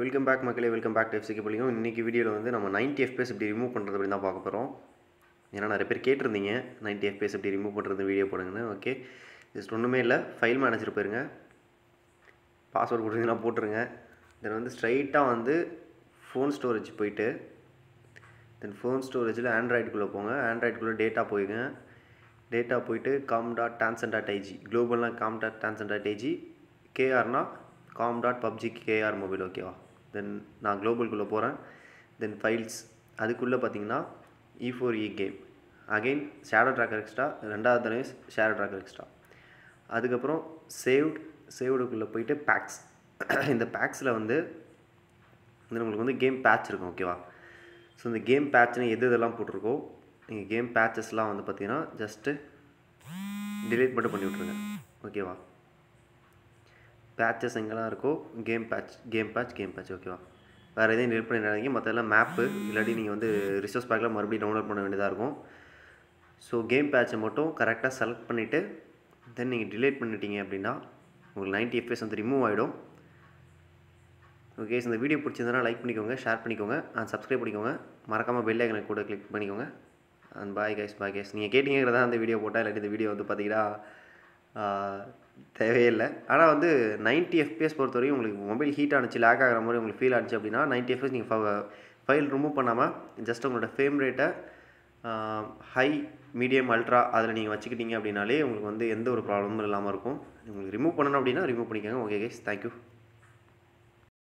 welcome back மக்களே welcome back டெஃப்ஸிக்கு பிள்ளைங்க இன்றைக்கி வீடியோவில் வந்து நம்ம நைன்ட்டி எஃப்பிஎஸ் இப்படி ரிமூவ் பண்ணுறது அப்படின்னு தான் பார்க்க போகிறோம் ஏன்னா நிறைய பேர் கேட்டிருந்தீங்க நைன்ட்டி எஃப்பிஎஸ் இப்படி ரிமூவ் பண்ணுறது வீடியோ போடுங்கன்னு ஓகே ஜஸ்ட் ஒன்றுமே இல்லை ஃபைல் மேனேஜர் போயிருங்க பாஸ்வேர்டு கொடுத்தீங்கன்னா போட்டுருங்க தென் வந்து ஸ்ட்ரைட்டாக வந்து ஃபோன் ஸ்டோரேஜ் போயிட்டு தென் ஃபோன் ஸ்டோரேஜில் ஆண்ட்ராய்டுக்குள்ளே போங்க ஆண்ட்ராய்டுக்குள்ளே டேட்டா போயிங்க டேட்டா போயிட்டு com dot Tencent dot IG குளோபல்னால் com dot Tencent dot IG கேஆர்னால் com dot PUBG KR mobile ஓகேவா தென் நான் குளோபல்குள்ளே போகிறேன் தென் ஃபைல்ஸ் அதுக்குள்ளே பார்த்தீங்கன்னா E e four E e game again shadow tracker extra ரெண்டாவது தடவை ஷேடோ ட்ராக்கர் எக்ஸ்ட்ரா அதுக்கப்புறம் சேவ்ட் சேவ்டுக்குள்ளே போயிட்டு பேக்ஸ் இந்த பேக்ஸில் வந்து நம்மளுக்கு வந்து கேம் பேட்ச் இருக்கும் ஓகேவா ஸோ இந்த கேம் பேட்ச்னு எது இதெல்லாம் போட்டிருக்கோ நீங்கள் கேம் பேட்சஸ்லாம் வந்து பார்த்தீங்கன்னா ஜஸ்ட்டு டிலீட் மட்டும் பண்ணி விட்ருங்க ஓகேவா பேச்சஸ் எங்கெல்லாம் இருக்கோ game patch game patch game patch ஓகேவா வேறு எதையும் டெலிட் பண்ணிடாதீங்க மற்றெல்லாம் மேப்பு இல்லாட்டி நீங்கள் வந்து ரிசோர்ஸ் பேக்கில் மறுபடியும் டவுன்லோட் பண்ண வேண்டியதாக இருக்கும் ஸோ கேம் பேட்சை மட்டும் கரெக்டாக செலக்ட் பண்ணிவிட்டு தென் நீங்கள் டிலேட் பண்ணிட்டீங்க அப்படின்னா உங்களுக்கு நைன்ட்டி எஃப்எஸ் வந்து ரிமூவ் ஆகிடும் ஓகே இந்த வீடியோ பிடிச்சிருந்தனா லைக் பண்ணிக்கோங்க ஷேர் பண்ணிக்கோங்க அண்ட் சப்ஸ்கிரைப் பண்ணிக்கோங்க மறக்காமல் பெல் ஐக்கனை கூட கிளிக் பண்ணிக்கோங்க and bye guys bye guys நீங்கள் கேட்டீங்கிறதா அந்த வீடியோ போட்டால் இல்லாட்டி இந்த வீடியோ வந்து பார்த்தீங்கன்னா தேவையில்லை ஆனால் வந்து நைன்ட்டி எஃபிஎஸ் பொறுத்த வரையும் உங்களுக்கு மொபைல் ஹீட் ஆனிச்சு லேக் ஆகிற மாதிரி உங்களுக்கு ஃபீல் ஆனிச்சு அப்படின்னா நைன்ட்டி எஃபிஎஸ் நீங்கள் ஃபைல் ரிமூவ் பண்ணாமல் ஜஸ்ட் உங்களோட ஃப்ரேம் ரேட்டை ஹை மீடியம் அல்ட்ரா அதில் நீங்கள் வச்சுக்கிட்டீங்க அப்படின்னாலே உங்களுக்கு வந்து எந்த ஒரு ப்ராப்ளமும் இல்லாமல் இருக்கும் உங்களுக்கு ரிமூவ் பண்ணணும் அப்படின்னா ரிமூவ் பண்ணிக்கோங்க ஓகே கேஸ் தேங்க்யூ